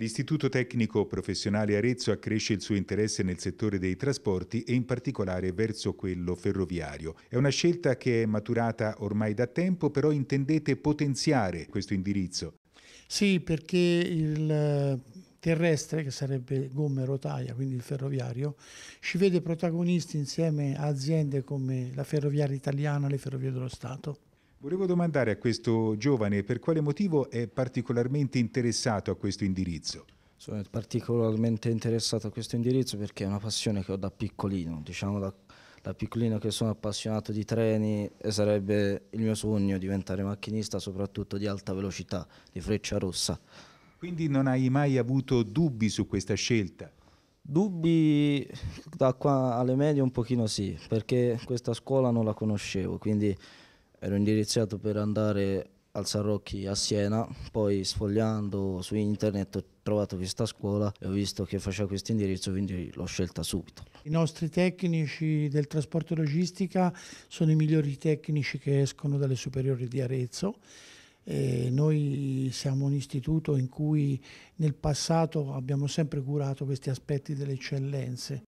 L'Istituto Tecnico Professionale Arezzo accresce il suo interesse nel settore dei trasporti e in particolare verso quello ferroviario. È una scelta che è maturata ormai da tempo, però intendete potenziare questo indirizzo. Sì, perché il eh, terrestre, che sarebbe gomme e rotaia, quindi il ferroviario, ci vede protagonisti insieme a aziende come la Ferroviaria Italiana, le Ferrovie dello Stato. Volevo domandare a questo giovane per quale motivo è particolarmente interessato a questo indirizzo. Sono particolarmente interessato a questo indirizzo perché è una passione che ho da piccolino, diciamo da, da piccolino che sono appassionato di treni e sarebbe il mio sogno diventare macchinista soprattutto di alta velocità, di freccia rossa. Quindi non hai mai avuto dubbi su questa scelta? Dubbi da qua alle medie un pochino sì, perché questa scuola non la conoscevo, quindi ero indirizzato per andare al San Rocchi a Siena, poi sfogliando su internet ho trovato questa scuola e ho visto che faceva questo indirizzo, quindi l'ho scelta subito. I nostri tecnici del trasporto logistica sono i migliori tecnici che escono dalle superiori di Arezzo. E noi siamo un istituto in cui nel passato abbiamo sempre curato questi aspetti delle eccellenze.